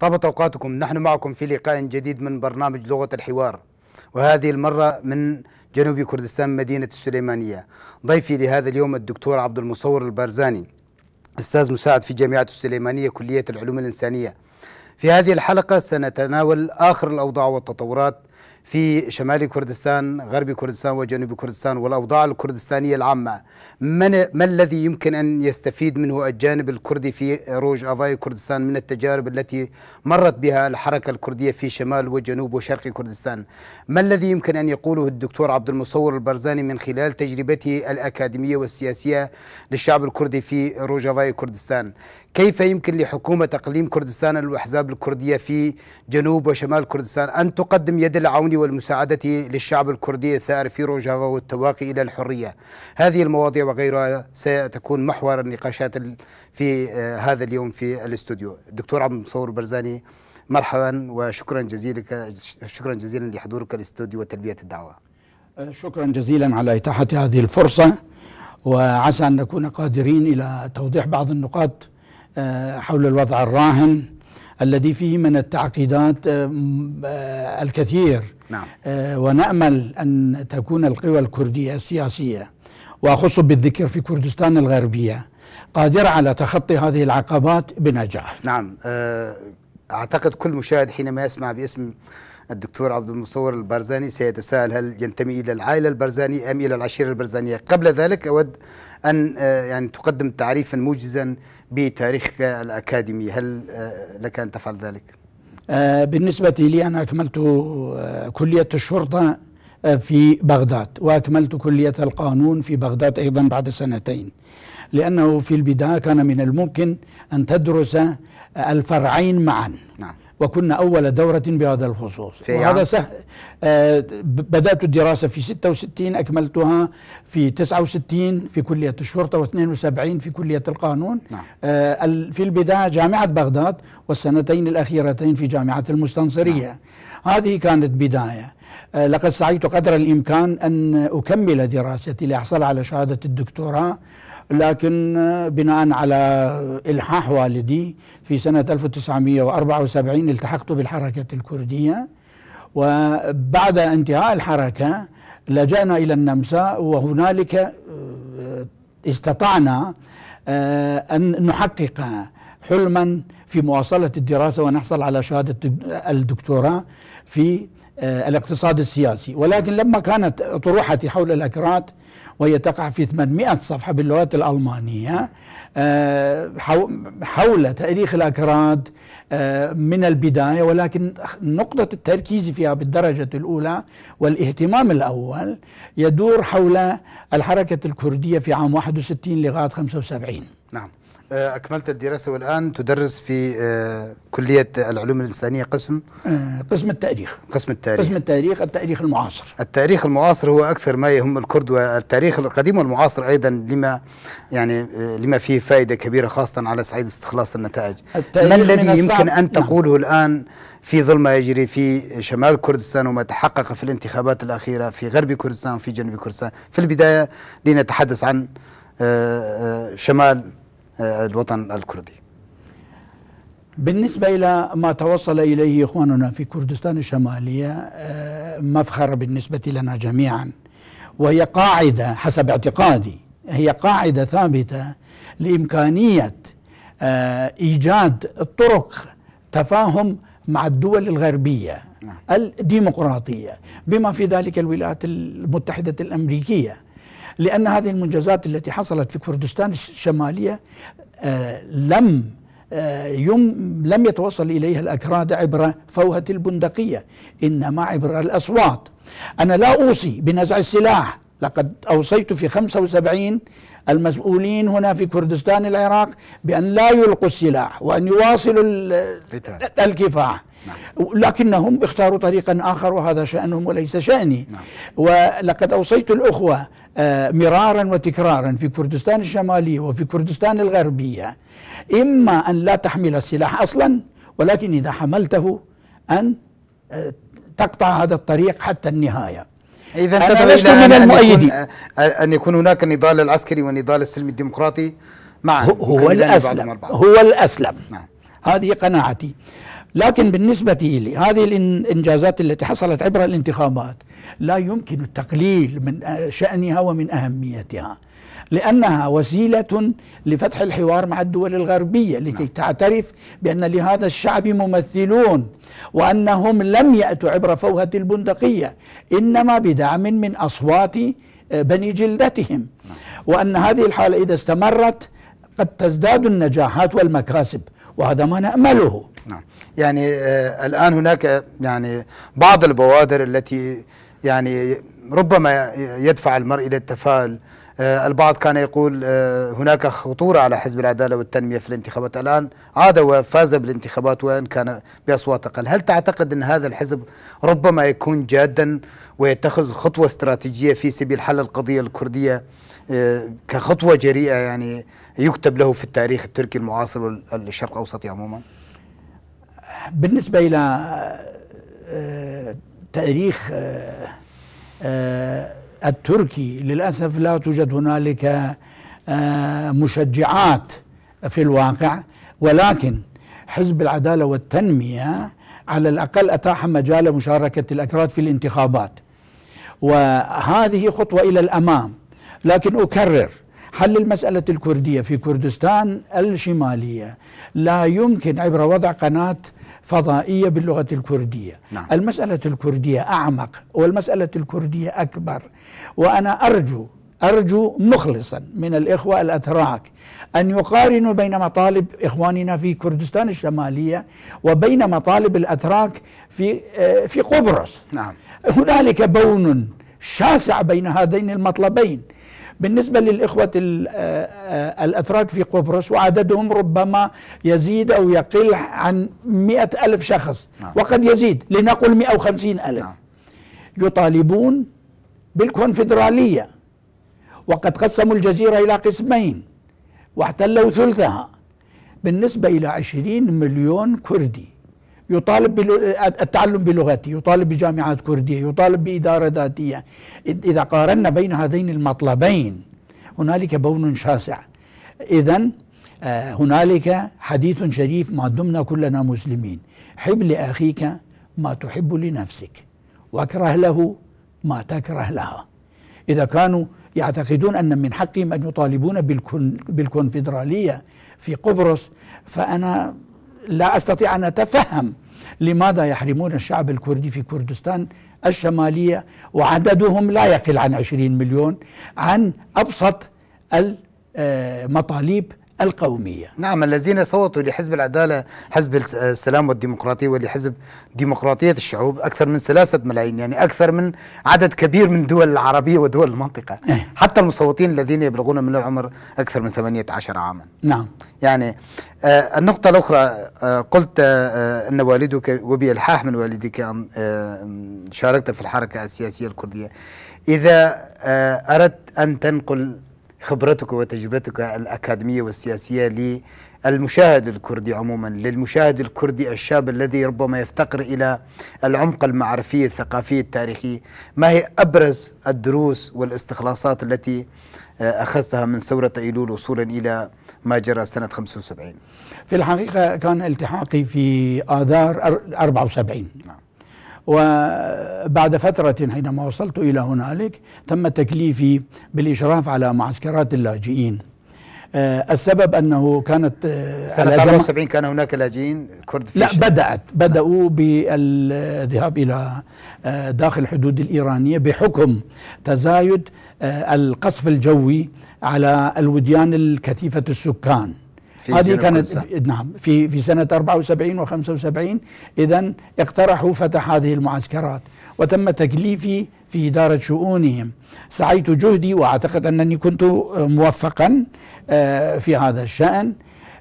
طابت اوقاتكم نحن معكم في لقاء جديد من برنامج لغه الحوار وهذه المره من جنوب كردستان مدينه السليمانيه ضيفي لهذا اليوم الدكتور عبد المصور البرزاني استاذ مساعد في جامعه السليمانيه كليه العلوم الانسانيه في هذه الحلقه سنتناول اخر الاوضاع والتطورات في شمال كردستان غرب كردستان وجنوب كردستان والأوضاع الكردستانية العامة من ما الذي يمكن أن يستفيد منه الجانب الكردي في روج أفاي كردستان من التجارب التي مرت بها الحركة الكردية في شمال وجنوب وشرق كردستان ما الذي يمكن أن يقوله الدكتور عبد المصور البرزاني من خلال تجربته الأكاديمية والسياسية للشعب الكردي في روج أفاي كردستان كيف يمكن لحكومة أقليم كردستان والأحزاب الكردية في جنوب وشمال كردستان أن تقدم يد العون التعاون والمساعدة للشعب الكردي الثائر في روجافا والتواقي إلى الحرية هذه المواضيع وغيرها ستكون محور النقاشات في آه، هذا اليوم في الاستوديو دكتور عبد المصور برزاني مرحبا وشكرا جزيلا شكرا جزيلا لحضورك الاستوديو وتلبية الدعوة آه، شكرا جزيلا على إتاحة هذه الفرصة وعسى أن نكون قادرين إلى توضيح بعض النقاط آه، حول الوضع الراهن الذي فيه من التعقيدات الكثير نعم. آه، ونأمل أن تكون القوى الكردية السياسية وأخص بالذكر في كردستان الغربية قادرة على تخطي هذه العقبات بنجاح نعم آه، أعتقد كل مشاهد حينما يسمع باسم الدكتور عبد المصور البرزاني سيتساءل هل ينتمي إلى العائلة البرزاني أم إلى العشيرة البرزانية قبل ذلك أود أن آه، يعني تقدم تعريفا موجزا بتاريخك الأكاديمي هل لك أن تفعل ذلك؟ آه، بالنسبة لي أنا أكملت آه، كلية الشرطة آه، في بغداد وأكملت كلية القانون في بغداد أيضا بعد سنتين لأنه في البداية كان من الممكن أن تدرس الفرعين معا نعم. وكنا أول دورة بهذا الخصوص في وهذا سهل آه بدأت الدراسة في 66 أكملتها في 69 في كلية الشرطة و72 في كلية القانون نعم. آه في البداية جامعة بغداد والسنتين الأخيرتين في جامعة المستنصرية نعم. هذه كانت بداية آه، لقد سعيت قدر الإمكان أن أكمل دراستي لأحصل على شهادة الدكتوراه لكن بناء على إلحاح والدي في سنة 1974 التحقت بالحركة الكردية وبعد انتهاء الحركة لجأنا إلى النمسا وهنالك آه، استطعنا آه، أن نحقق حلما في مواصلة الدراسة ونحصل على شهادة الدكتوراه في آه، الاقتصاد السياسي ولكن لما كانت طروحتي حول الأكراد وهي تقع في 800 صفحة باللغة الألمانية آه، حول تاريخ الأكراد آه، من البداية ولكن نقطة التركيز فيها بالدرجة الأولى والاهتمام الأول يدور حول الحركة الكردية في عام 61 لغاية 75 نعم آه، أكملت الدراسة والآن تدرس في آه، كلية العلوم الإنسانية قسم آه، قسم التاريخ قسم التاريخ قسم التاريخ التاريخ المعاصر التاريخ المعاصر هو أكثر ما يهم الكرد والتاريخ القديم والمعاصر أيضا لما يعني لما فيه فائدة كبيرة خاصة على صعيد استخلاص النتائج ما الذي يمكن أن نعم. تقوله نعم. الآن في ظل ما يجري في شمال كردستان وما تحقق في الانتخابات الأخيرة في غرب كردستان وفي جنوب كردستان في البداية لنتحدث عن شمال آه، الوطن الكردي بالنسبة إلى ما توصل إليه إخواننا في كردستان الشمالية آه، مفخرة بالنسبة لنا جميعا وهي قاعدة حسب اعتقادي هي قاعدة ثابتة لإمكانية آه، إيجاد طرق تفاهم مع الدول الغربية نعم. الديمقراطية بما في ذلك الولايات المتحدة الأمريكية لأن هذه المنجزات التي حصلت في كردستان الشمالية آه، لم آه، يم لم يتوصل إليها الأكراد عبر فوهة البندقية إنما عبر الأصوات أنا لا أوصي بنزع السلاح لقد أوصيت في 75 المسؤولين هنا في كردستان العراق بأن لا يلقوا السلاح وأن يواصلوا الكفاح نعم. لكنهم اختاروا طريقا آخر وهذا شأنهم وليس شأني نعم. ولقد أوصيت الأخوة آه، مرارا وتكرارا في كردستان الشمالية وفي كردستان الغربية إما أن لا تحمل السلاح أصلا ولكن إذا حملته أن آه، تقطع هذا الطريق حتى النهايه إذا أنا لست من المؤيدين أن, أن يكون هناك النضال العسكري والنضال السلمي الديمقراطي معا هو الأسلم هو الأسلم نعم. هذه قناعتي لكن بالنسبة لي هذه الإنجازات التي حصلت عبر الانتخابات لا يمكن التقليل من شأنها ومن أهميتها لأنها وسيلة لفتح الحوار مع الدول الغربية لكي نعم. تعترف بأن لهذا الشعب ممثلون وأنهم لم يأتوا عبر فوهة البندقية إنما بدعم من أصوات بني جلدتهم نعم. وأن هذه الحالة إذا استمرت قد تزداد النجاحات والمكاسب وهذا ما نأمله نعم يعني آه الآن هناك يعني بعض البوادر التي يعني ربما يدفع المرء إلى التفاؤل آه البعض كان يقول آه هناك خطورة على حزب العدالة والتنمية في الانتخابات الآن عاد وفاز بالانتخابات وإن كان بأصوات أقل هل تعتقد أن هذا الحزب ربما يكون جادا ويتخذ خطوة استراتيجية في سبيل حل القضية الكردية آه، كخطوة جريئة يعني يكتب له في التاريخ التركي المعاصر والشرق الأوسطي عموما؟ بالنسبة إلى آه، آه، تاريخ آه، التركي للأسف لا توجد هنالك مشجعات في الواقع ولكن حزب العدالة والتنمية على الأقل أتاح مجال مشاركة الأكراد في الانتخابات وهذه خطوة إلى الأمام لكن أكرر حل المسألة الكردية في كردستان الشمالية لا يمكن عبر وضع قناة فضائية باللغة الكردية نعم. المسألة الكردية أعمق والمسألة الكردية أكبر وأنا أرجو أرجو مخلصا من الإخوة الأتراك أن يقارنوا بين مطالب إخواننا في كردستان الشمالية وبين مطالب الأتراك في آه، في قبرص نعم. هنالك بون شاسع بين هذين المطلبين بالنسبة للإخوة آه، آه، الأتراك في قبرص وعددهم ربما يزيد أو يقل عن مئة ألف شخص نعم. وقد يزيد لنقل مئة وخمسين ألف نعم. يطالبون بالكونفدرالية وقد قسموا الجزيرة إلى قسمين واحتلوا ثلثها بالنسبة إلى عشرين مليون كردي يطالب بالتعلم بلغته يطالب بجامعات كردية يطالب بإدارة ذاتية إذا قارنا بين هذين المطلبين هنالك بون شاسع إذا آه، هنالك حديث شريف ما دمنا كلنا مسلمين حب لأخيك ما تحب لنفسك واكره له ما تكره لها إذا كانوا يعتقدون أن من حقهم أن يطالبون بالكونفدرالية في قبرص فأنا لا استطيع ان اتفهم لماذا يحرمون الشعب الكردي في كردستان الشماليه وعددهم لا يقل عن 20 مليون عن ابسط المطالب القومية نعم الذين صوتوا لحزب العدالة حزب السلام والديمقراطية ولحزب ديمقراطية الشعوب أكثر من ثلاثة ملايين يعني أكثر من عدد كبير من الدول العربية ودول المنطقة إيه. حتى المصوتين الذين يبلغون من العمر أكثر من 18 عاما نعم يعني آه النقطة الأخرى آه قلت آه أن والدك وبإلحاح من والدك آه شاركت في الحركة السياسية الكردية إذا آه، أردت أن تنقل خبرتك وتجربتك الأكاديمية والسياسية للمشاهد الكردي عموما للمشاهد الكردي الشاب الذي ربما يفتقر إلى العمق المعرفي الثقافي التاريخي ما هي أبرز الدروس والاستخلاصات التي آه، أخذتها من ثورة أيلول وصولا إلى ما جرى سنة 75 في الحقيقة كان التحاقي في آذار 74 نعم. وبعد فترة حينما وصلت إلى هنالك تم تكليفي بالإشراف على معسكرات اللاجئين آه، السبب انه كانت آه، سنه 74 كان هناك لاجئين كرد في لا شيء. بدات بداوا بالذهاب الى آه، داخل الحدود الايرانيه بحكم تزايد القصف الجوي على الوديان الكثيفه السكان هذه كانت نعم في في سنه 74 و75 اذا اقترحوا فتح هذه المعسكرات وتم تكليفي في اداره شؤونهم سعيت جهدي واعتقد انني كنت موفقا آه، في هذا الشان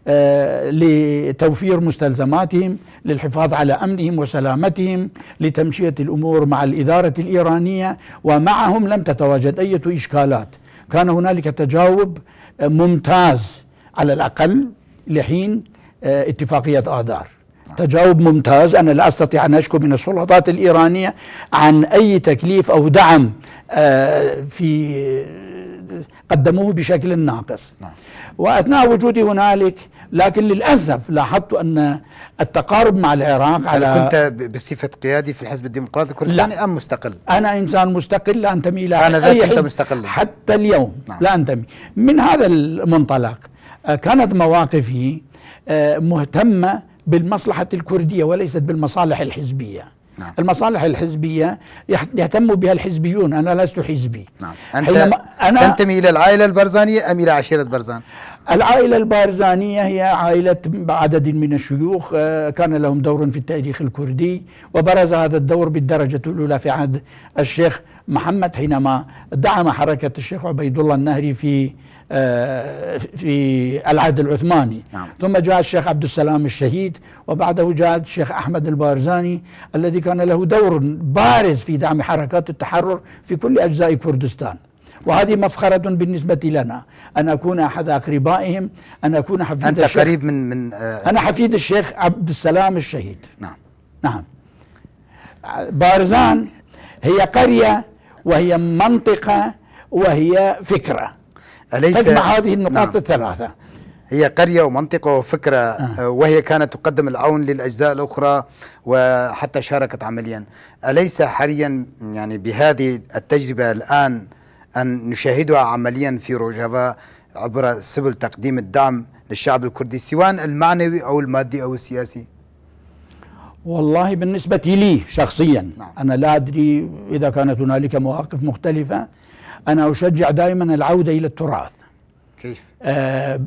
آه، لتوفير مستلزماتهم للحفاظ على امنهم وسلامتهم لتمشيه الامور مع الاداره الايرانيه ومعهم لم تتواجد اي اشكالات كان هنالك تجاوب آه، ممتاز على الاقل لحين آه، اتفاقية آذار تجاوب ممتاز أنا لا أستطيع أن أشكو من السلطات الإيرانية عن أي تكليف أو دعم آه، في آه، قدموه بشكل ناقص نعم. وأثناء وجودي هنالك لكن للأسف لاحظت أن التقارب مع العراق على كنت بصفة قيادي في الحزب الديمقراطي الكردستاني يعني أم مستقل؟ أنا إنسان مستقل لا أنتمي إلى أنا ذاك أنت مستقل حتى اليوم نعم. لا أنتمي من هذا المنطلق آه، كانت مواقفه آه، مهتمة بالمصلحة الكردية وليست بالمصالح الحزبية نعم. المصالح الحزبية يهتم بها الحزبيون أنا لست حزبي نعم. أنت حينما أنا تنتمي إلى العائلة البرزانية أم إلى عشيرة برزان العائلة البارزانية هي عائلة عدد من الشيوخ آه، كان لهم دور في التاريخ الكردي وبرز هذا الدور بالدرجة الأولى في عهد الشيخ محمد حينما دعم حركة الشيخ عبيد الله النهري في آه، في العهد العثماني نعم. ثم جاء الشيخ عبد السلام الشهيد وبعده جاء الشيخ أحمد البارزاني الذي كان له دور بارز في دعم حركات التحرر في كل أجزاء كردستان وهذه مفخرة بالنسبة لنا أن أكون أحد أقربائهم أن أكون حفيد أنت الشيخ قريب من من آه أنا حفيد الشيخ عبد السلام الشهيد نعم نعم بارزان هي قرية وهي منطقة وهي فكرة أليس تجمع هذه النقاط نعم. الثلاثة هي قرية ومنطقة وفكرة آه. آه، وهي كانت تقدم العون للأجزاء الأخرى وحتى شاركت عمليا أليس حاليا يعني بهذه التجربة الآن أن نشاهدها عمليا في روجافا عبر سبل تقديم الدعم للشعب الكردي سواء المعنوي أو المادي أو السياسي والله بالنسبة لي شخصيا نعم. أنا لا أدري إذا كانت هنالك مواقف مختلفة أنا أشجع دائما العودة إلى التراث كيف؟ آه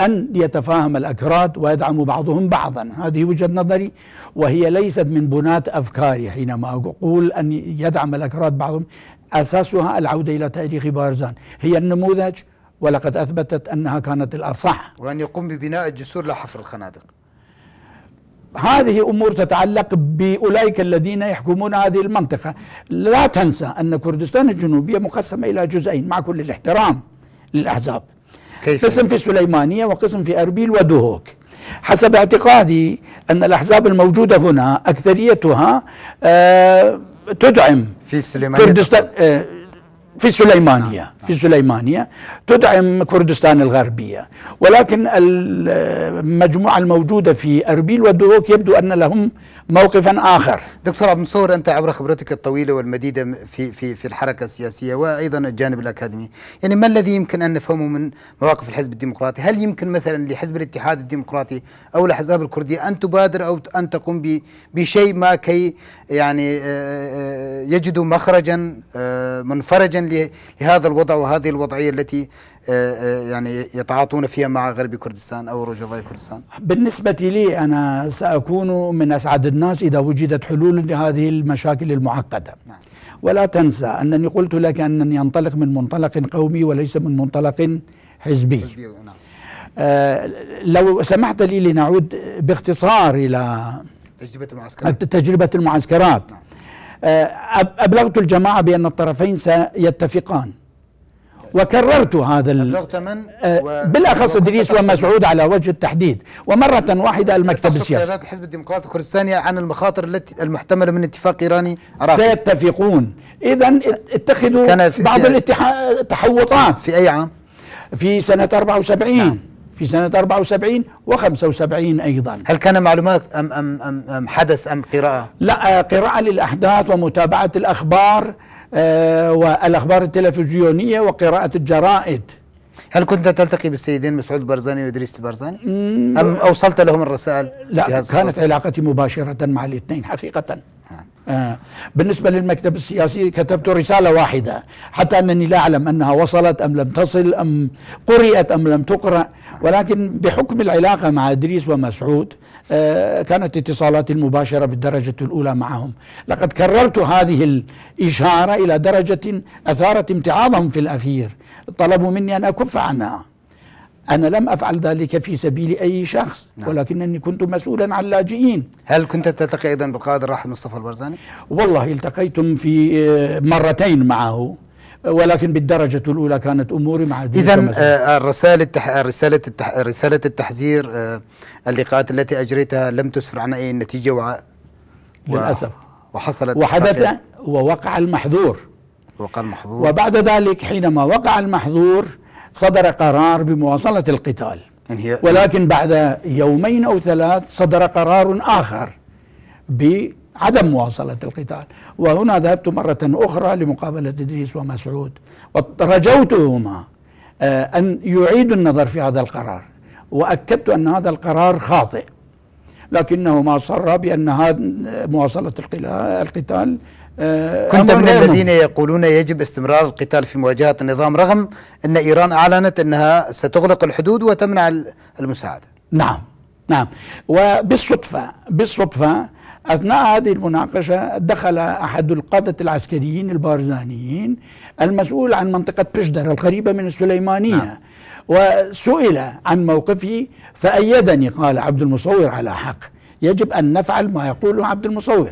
أن يتفاهم الأكراد ويدعم بعضهم بعضا هذه وجهة نظري وهي ليست من بنات أفكاري حينما أقول أن يدعم الأكراد بعضهم أساسها العودة إلى تاريخ بارزان هي النموذج ولقد أثبتت أنها كانت الأصح وأن يقوم ببناء الجسور لا حفر الخنادق هذه أمور تتعلق بأولئك الذين يحكمون هذه المنطقة لا تنسى أن كردستان الجنوبية مقسمة إلى جزئين مع كل الاحترام للأحزاب كيف قسم في سليمانية وقسم في أربيل ودهوك حسب اعتقادي أن الأحزاب الموجودة هنا أكثريتها آه تدعم في سليمانيه كردستان في سليمانية في سليمانية تدعم كردستان الغربية ولكن المجموعة الموجودة في أربيل والدروك يبدو أن لهم موقفا آخر دكتور عبد المصور أنت عبر خبرتك الطويلة والمديدة في, في, في الحركة السياسية وأيضا الجانب الأكاديمي يعني ما الذي يمكن أن نفهمه من مواقف الحزب الديمقراطي هل يمكن مثلا لحزب الاتحاد الديمقراطي أو الأحزاب الكردية أن تبادر أو أن تقوم بشيء ما كي يعني آه، آه، يجدوا مخرجا آه، منفرجا لهذا الوضع وهذه الوضعية التي آه، آه، يعني يتعاطون فيها مع غرب كردستان أو رجفاء كردستان بالنسبة لي أنا سأكون من أسعد الناس إذا وجدت حلول لهذه المشاكل المعقدة نعم. ولا تنسى أنني قلت لك أنني أنطلق من منطلق قومي وليس من منطلق حزبي, حزبي نعم. آه لو سمحت لي لنعود باختصار إلى تجربة المعسكرات تجربة المعسكرات نعم. آه، أبلغت الجماعة بأن الطرفين سيتفقان وكررت هذا أبلغت من آه، بالأخص إدريس ومسعود على وجه التحديد ومرة واحدة المكتب السياسي قيادات الحزب الديمقراطي الكردستاني عن المخاطر التي المحتملة من اتفاق إيراني عراقي سيتفقون إذا اتخذوا بعض التحوطات في أي عام؟ في سنة 74 نعم. في سنة 74 و75 أيضا هل كان معلومات أم, أم, أم, أم حدث أم قراءة؟ لا آه، قراءة للأحداث ومتابعة الأخبار آه، والأخبار التلفزيونية وقراءة الجرائد هل كنت تلتقي بالسيدين مسعود برزاني وادريس برزاني؟ أم أوصلت لهم الرسائل؟ لا كانت علاقتي مباشرة مع الاثنين حقيقة نعم. آه. بالنسبة للمكتب السياسي كتبت رسالة واحدة حتى أنني لا أعلم أنها وصلت أم لم تصل أم قرئت أم لم تقرأ ولكن بحكم العلاقة مع إدريس ومسعود آه، كانت اتصالاتي المباشرة بالدرجة الأولى معهم لقد كررت هذه الإشارة إلى درجة أثارت امتعاضهم في الأخير طلبوا مني أن أكف عنها أنا لم أفعل ذلك في سبيل أي شخص نعم. ولكنني كنت مسؤولا عن لاجئين هل كنت تلتقي أيضا بالقائد الراحل مصطفى البرزاني؟ والله التقيتم في آه، مرتين معه ولكن بالدرجة الأولى كانت أموري مع إذا آه الرسالة التح... رسالة التح... رسالة التحذير آه اللقاءات التي أجريتها لم تسفر عن أي نتيجة و... للأسف وحصلت وحدث ووقع المحظور وقع المحظور وبعد ذلك حينما وقع المحظور صدر قرار بمواصلة القتال ولكن بعد يومين أو ثلاث صدر قرار آخر بعدم مواصلة القتال وهنا ذهبت مرة أخرى لمقابلة إدريس ومسعود ورجوتهما آه، أن يعيدوا النظر في هذا القرار وأكدت أن هذا القرار خاطئ لكنهما صر بأن مواصلة القتال آه، كنت من الذين يقولون يجب استمرار القتال في مواجهة النظام رغم أن إيران أعلنت أنها ستغلق الحدود وتمنع المساعدة نعم نعم وبالصدفة بالصدفة أثناء هذه المناقشة دخل أحد القادة العسكريين البارزانيين المسؤول عن منطقة بشدر القريبة من السليمانية نعم. وسئل عن موقفي فأيدني قال عبد المصور على حق يجب أن نفعل ما يقوله عبد المصور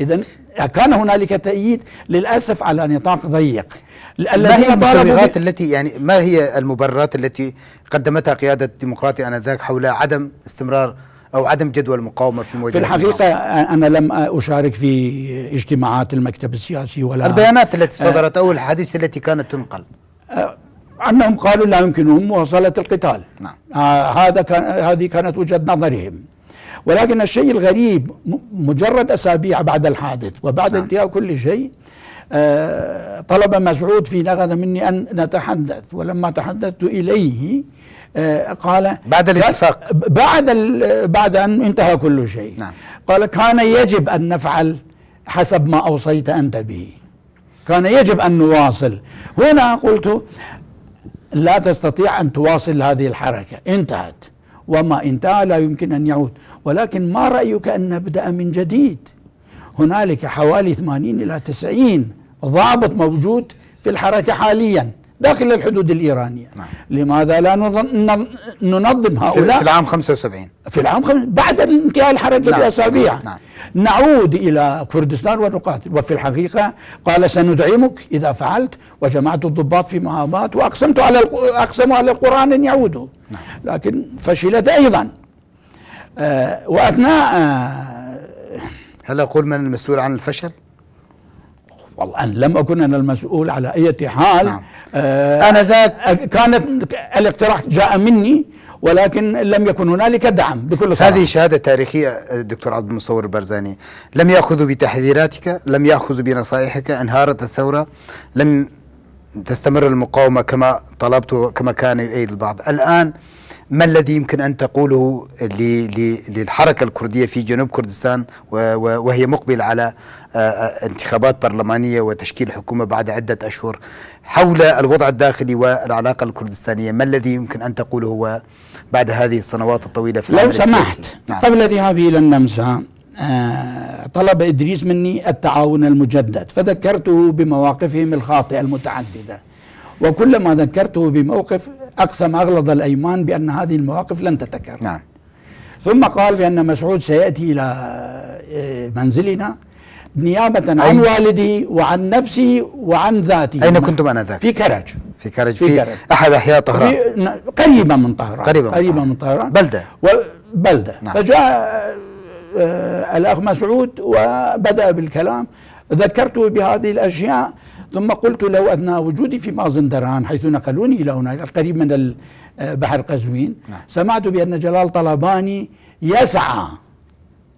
إذا كان هنالك تأييد للأسف على نطاق ضيق ما هي المبررات التي يعني ما هي المبررات التي قدمتها قيادة الديمقراطية آنذاك حول عدم استمرار أو عدم جدوى المقاومة في مواجهة في الحقيقة المقاومة. أنا لم أشارك في اجتماعات المكتب السياسي ولا البيانات التي آه، صدرت أو الحديث التي كانت تنقل آه، أنهم قالوا لا يمكنهم مواصلة القتال نعم. آه هذا كان هذه كانت وجهة نظرهم ولكن الشيء الغريب مجرد أسابيع بعد الحادث وبعد نعم. انتهاء كل شيء آه، طلب مسعود في نغد مني أن نتحدث ولما تحدثت إليه آه، قال بعد الاتفاق بعد بعد أن انتهى كل شيء نعم. قال كان يجب أن نفعل حسب ما أوصيت أنت به كان يجب أن نواصل هنا قلت لا تستطيع أن تواصل هذه الحركة انتهت وما انتهى لا يمكن أن يعود ولكن ما رأيك أن نبدأ من جديد هنالك حوالي 80 إلى 90 ضابط موجود في الحركة حاليا داخل الحدود الإيرانية نعم. لماذا لا ننظم هؤلاء في العام 75 في العام خم... بعد انتهاء الحركة نعم. بأسابيع نعم،, نعم. نعود إلى كردستان ونقاتل وفي الحقيقة قال سندعمك إذا فعلت وجمعت الضباط في مهابات وأقسمت على أقسموا على القرآن أن يعودوا نعم. لكن فشلت أيضا آه وأثناء آه هل أقول من المسؤول عن الفشل؟ والله أنا لم أكن أنا المسؤول على أي حال نعم. آه أنا ذاك كانت الاقتراح جاء مني ولكن لم يكن هنالك دعم بكل صراحة هذه شهادة تاريخية دكتور عبد المصور البرزاني لم يأخذوا بتحذيراتك لم يأخذوا بنصائحك انهارت الثورة لم تستمر المقاومة كما طلبت كما كان يؤيد البعض الآن ما الذي يمكن أن تقوله للحركة الكردية في جنوب كردستان وهي مقبلة على آه، آه، انتخابات برلمانية وتشكيل حكومة بعد عدة أشهر حول الوضع الداخلي والعلاقة الكردستانية ما الذي يمكن أن تقوله بعد هذه السنوات الطويلة في لو سمحت نعم. قبل ذهابي إلى النمسا آه، طلب إدريس مني التعاون المجدد فذكرته بمواقفهم الخاطئة المتعددة وكلما ذكرته بموقف أقسم أغلظ الأيمان بأن هذه المواقف لن تتكرر نعم. ثم قال بأن مسعود سيأتي إلى آه، منزلنا نيابة عن والده وعن نفسي وعن ذاتي أين كنتم أنذاك؟ في كرج في كرج في, في كرج. أحد أحياء طهران قريبة من طهران قريبة, قريبة من طهران بلدة بلدة نعم. فجاء آه، الأخ مسعود وبدأ بالكلام ذكرته بهذه الأشياء ثم قلت له أثناء وجودي في مازندران حيث نقلوني إلى هناك القريب من البحر آه، قزوين نعم. سمعت بأن جلال طلباني يسعى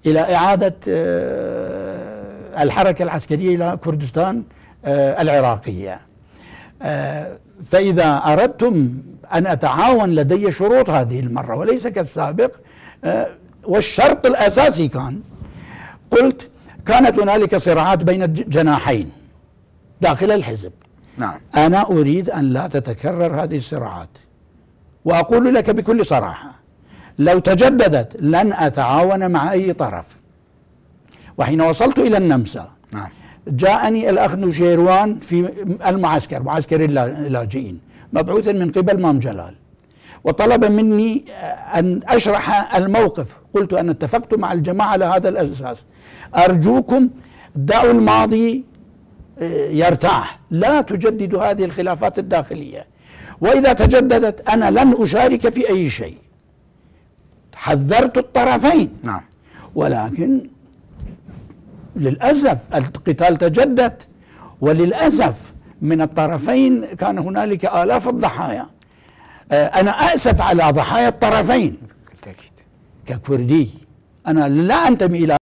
إلى إعادة آه، الحركة العسكرية إلى كردستان آه، العراقية فإذا أردتم أن أتعاون لدي شروط هذه المرة وليس كالسابق والشرط الأساسي كان قلت كانت هنالك صراعات بين جناحين داخل الحزب نعم أنا أريد أن لا تتكرر هذه الصراعات وأقول لك بكل صراحة لو تجددت لن أتعاون مع أي طرف وحين وصلت إلى النمسا نعم. جاءني الأخ نوشيروان في المعسكر معسكر اللاجئين مبعوثا من قبل مام جلال وطلب مني أن أشرح الموقف قلت أنا اتفقت مع الجماعة على هذا الأساس أرجوكم دعوا الماضي يرتاح لا تجدد هذه الخلافات الداخلية وإذا تجددت أنا لن أشارك في أي شيء حذرت الطرفين نعم ولكن للأسف القتال تجدد وللأسف من الطرفين كان هنالك آلاف الضحايا آه، أنا آسف على ضحايا الطرفين ككردي أنا لا أنتمي إلى